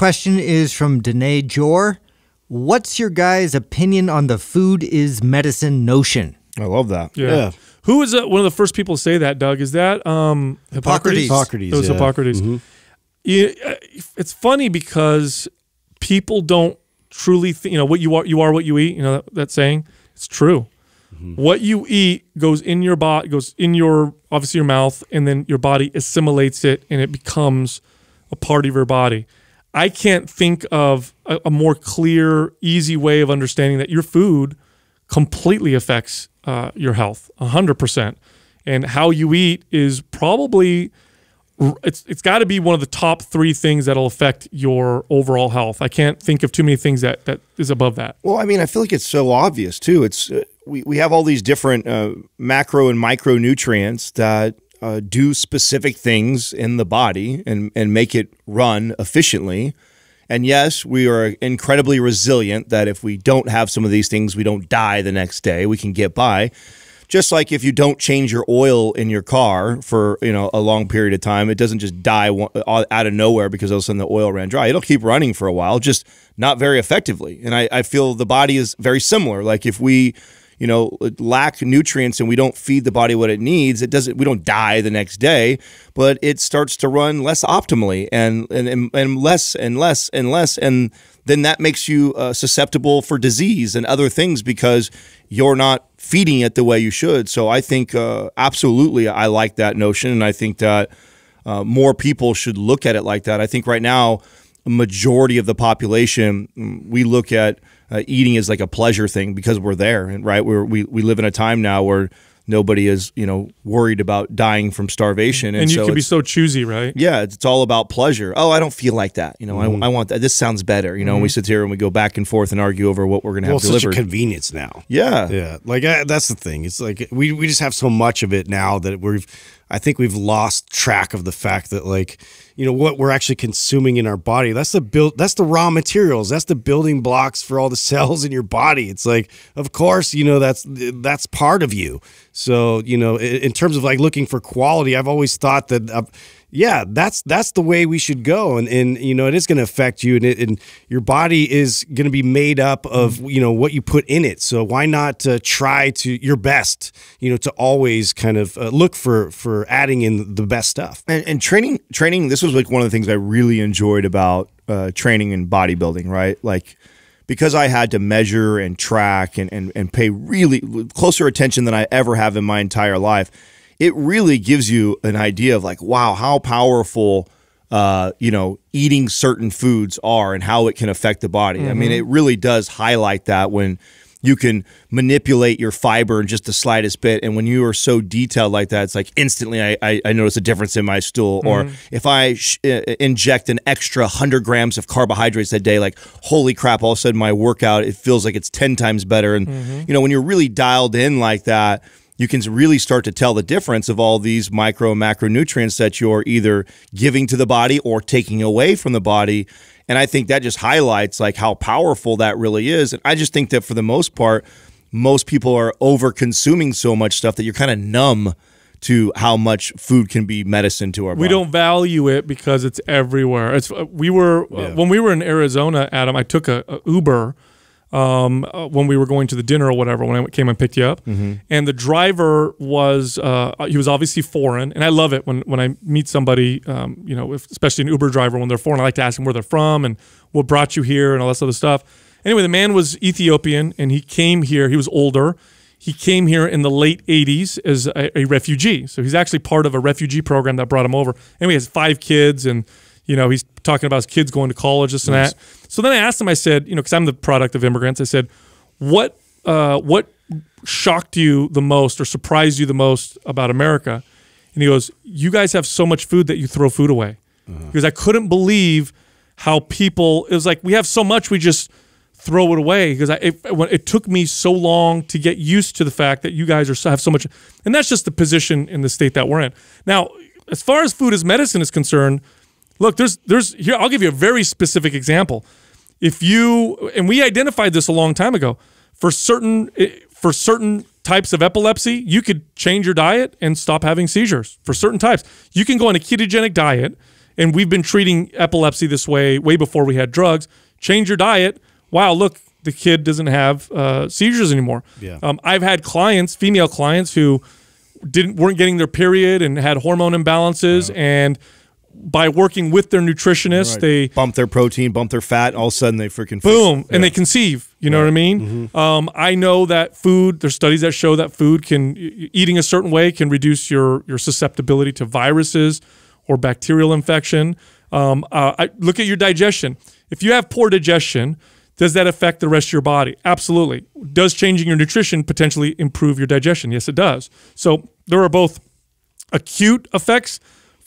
question is from Danae Jor. What's your guys' opinion on the food is medicine notion? I love that. Yeah. yeah. Who was uh, one of the first people to say that, Doug? Is that um, Hippocrates? Hippocrates. It was yeah. Hippocrates. Mm -hmm. it's funny because people don't truly think, you know, what you are, you are what you eat. You know, that, that saying? It's true. Mm -hmm. What you eat goes in your body, goes in your, obviously your mouth, and then your body assimilates it and it becomes a part of your body. I can't think of a, a, more clear, easy way of understanding that your food completely affects uh, your health, 100%. And how you eat is probably, it's, it's got to be one of the top three things that'll affect your overall health. I can't think of too many things that, that is above that. Well, I mean, I feel like it's so obvious too. It's, uh, we, we have all these different uh, macro and micronutrients that uh, do specific things in the body and, and make it run efficiently. And yes, we are incredibly resilient that if we don't have some of these things, we don't die the next day. We can get by. Just like if you don't change your oil in your car for you know a long period of time, it doesn't just die uh, out of nowhere because all of a sudden the oil ran dry. It'll keep running for a while, just not very effectively. And I, I feel the body is very similar. Like if we you know lack nutrients and we don't feed the body what it needs, it doesn't we don't die the next day, but it starts to run less optimally and and and, less and less and less and then that makes you uh, susceptible for disease and other things because you're not feeding it the way you should. So I think uh, absolutely I like that notion and I think that uh, more people should look at it like that. I think right now, a majority of the population, we look at uh, eating is like a pleasure thing because we're there, and right, we're, we we live in a time now where nobody is you know worried about dying from starvation and, and you so can be so choosy right yeah it's, it's, all about pleasure oh i don't feel like that you know mm. I, mm-hmm. I, want that this sounds better you know mm. we mm-hmm. sit here and we go back and forth and argue over what we're gonna well, have delivered such a convenience now yeah yeah like I, that's the thing it's like we, we just have so much of it now that we've I think we've lost track of the fact that like, you know, what we're actually consuming in our body, that's the build that's the raw materials. That's the building blocks for all the cells in your body. It's like, of course, you know, that's that's part of you. So, you know, in terms of like looking for quality, I've always thought that uh, yeah, that's that's the way we should go, and and you know it is going to affect you, and it, and your body is going to be made up of mm-hmm. you know what you put in it. So why not uh, try to your best, you know, to always kind of uh, look for for adding in the best stuff. And, and, training, training. This was like one of the things I really enjoyed about uh, training and bodybuilding, right? Like because I had to measure and track and and and pay really closer attention than I ever have in my entire life it really gives you an idea of like, wow, how powerful uh, you know, eating certain foods are and how it can affect the body. Mm -hmm. I mean, it mm-hmm. really does highlight that when you can manipulate your fiber in just the slightest bit. And when you are so detailed like that, it's like instantly I, I, I notice a difference in my stool. Mm -hmm. Or mm-hmm. if I uh, inject an extra 100 grams of carbohydrates that day, like holy crap, all of a sudden my workout, it feels like it's 10 times better. And, mm -hmm. you know, when you're really dialed in like that, you can really start to tell the difference of all these micro and macronutrients that you're either giving to the body or taking away from the body. And I think that just highlights like how powerful that really is. And I just think that for the most part, most people are over consuming so much stuff that you're kind of numb to how much food can be medicine to our body. We don't value it because it's everywhere. It's uh, we were uh, yeah. uh, when we were in Arizona, Adam. I took a, a Uber um, uh, when we were going to the dinner or whatever when I came and picked you up. Mm-hmm. And the driver was uh, he was obviously foreign, and I love it when when I meet somebody, um, you know, if, especially an Uber driver when they're foreign. I like to ask them where they're from and what brought you here and all that sort of stuff. Anyway, the man was Ethiopian, and he came here. He was older. He came here in the late 80s as a, a refugee. So he's actually part of a refugee program that brought him over. Anyway, he has five kids and you know, he's talking about his kids going to college, this and that. So then I asked him, I said, you know, because I'm the product of immigrants, I said, what uh, what shocked you the most or surprised you the most about America? And he goes, you guys have so much food that you throw food away. Uh -huh. Because I couldn't believe how people. It was like we have so much, we just throw it away because I, it, it, took me so long to get used to the fact that you guys are have so much, and that's just the position in the state that we're in. Now, as far as food as medicine is concerned, Look, there's there's here. I'll give you a very specific example. If you and we identified this a long time ago for certain eh, for certain types of epilepsy, you could change your diet and stop having seizures. For certain types, you can go on a ketogenic diet, and we've been treating epilepsy this way way before we had drugs. Change your diet. Wow, look, the kid doesn't have uh, seizures anymore. Yeah. Um, I've had clients, female clients, who didn't weren't getting their period and had hormone imbalances, yeah. and by working with their nutritionist, right. they bump their protein, bump their fat. All of a sudden, they freaking boom, and they conceive. You right. know what I mean? Mm -hmm. um, I know that food. There's studies that show that food can eating a certain way can reduce your your susceptibility to viruses or bacterial infection. Um, uh, I, look at your digestion. If you have poor digestion, does that affect the rest of your body? Absolutely. Does changing your nutrition potentially improve your digestion? Yes, it does. So there are both acute effects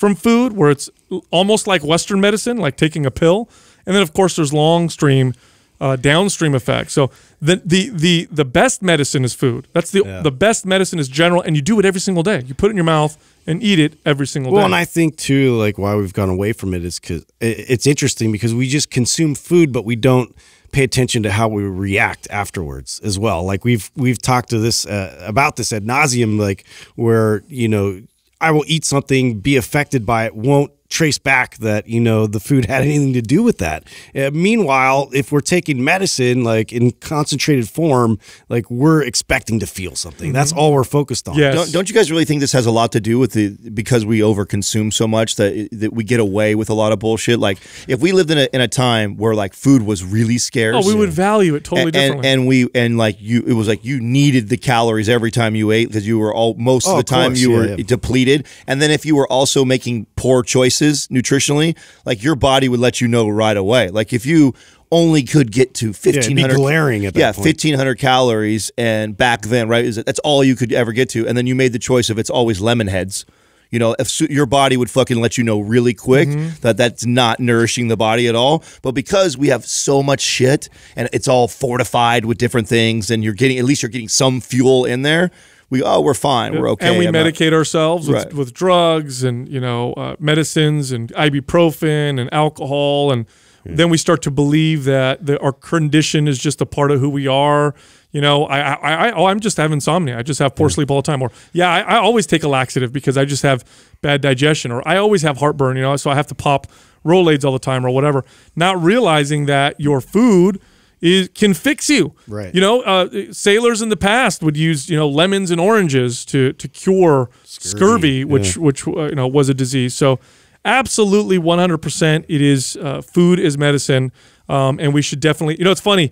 from food, where it's almost like Western medicine, like taking a pill. And then, of course, there's long stream, uh, downstream effects. So the, the the the best medicine is food. That's the yeah. the best medicine is general, and you do it every single day. You put it in your mouth and eat it every single well, day. Well, and I think too, like why we've gone away from it is because it's interesting because we just consume food, but we don't pay attention to how we react afterwards as well. Like we've we've talked to this uh, about this ad nauseum, like where you know I will eat something, be affected by it, won't trace back that you know the food had anything to do with that. Uh, meanwhile, if we're taking medicine like in concentrated form, like we're expecting to feel something. Mm -hmm. That's mm-hmm. all we're focused on. Yes. Don't, don't, you guys really think this has a lot to do with the because we overconsume so much that that we get away with a lot of bullshit? Like if we lived in a in a time where like food was really scarce, oh, we would and, value it totally and, differently. And, and, we and like you, it was like you needed the calories every time you ate because you were all most oh, of the time course, you yeah, were yeah. depleted. And then if you were also making poor choices choices nutritionally, like your body would let you know right away. Like if you only could get to fifteen hundred yeah, glaring at yeah fifteen hundred calories, and back then right is that's all you could ever get to, and then you made the choice of it's always lemon heads. You know, if so, your body would fucking let you know really quick mm -hmm. that that's not nourishing the body at all. But because we have so much shit and it's all fortified with different things, and you're getting at least you're getting some fuel in there we oh we're fine, we're okay, and we I'm medicate not, ourselves with, right. with, drugs and you know uh, medicines and ibuprofen and alcohol, and yeah. then we start to believe that the, our condition is just a part of who we are. You know, I, I, I oh, I'm just have insomnia. I just have poor yeah. sleep all the time. Or yeah, I, I always take a laxative because I just have bad digestion. Or I always have heartburn. You know, so I have to pop Rolades all the time or whatever. Not realizing that your food is can fix you. Right. You know, uh, sailors in the past would use you know lemons and oranges to to cure scurvy, scurvy which yeah. which uh, you know was a disease. So absolutely 100% it is uh, food is medicine um, and we should definitely you know it's funny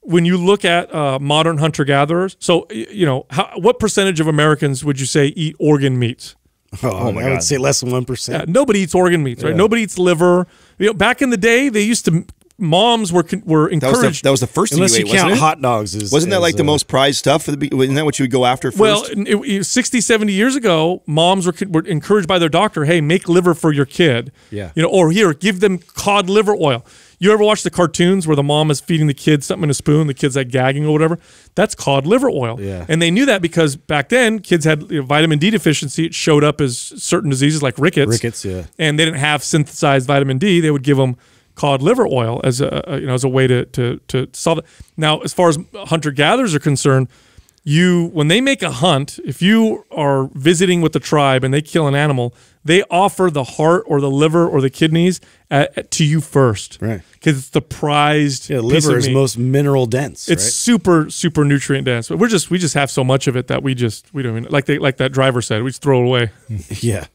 when you look at uh, modern hunter gatherers so you know how, what percentage of americans would you say eat organ meats oh, oh, my i would say less than 1% yeah, nobody eats organ meats right yeah. nobody eats liver you know back in the day they used to moms were were encouraged. That was the, that was the first unless you, ate, you count hot dogs. As, wasn't that as, like uh, the most prized stuff? For the, isn't that what you would go after first? Well, it, it, 60, 70 years ago, moms were, were encouraged by their doctor, hey, make liver for your kid. Yeah. You know, or here, give them cod liver oil. You ever watch the cartoons where the mom is feeding the kids something in a spoon, the kid's like gagging or whatever? That's cod liver oil. Yeah. And they knew that because back then kids had you know, vitamin D deficiency. It showed up as certain diseases like rickets. Rickets, yeah. And they didn't have synthesized vitamin D. They would give them – cod liver oil as a you know as a way to to to solve it. Now, as far as hunter gatherers are concerned, you when they make a hunt, if you are visiting with the tribe and they kill an animal, they offer the heart or the liver or the kidneys at, at, to you first, right? Because it's the prized. Yeah, liver is meat. most mineral dense. It's right? super super nutrient dense. But we're just we just have so much of it that we just we don't even like they like that driver said we just throw it away. yeah.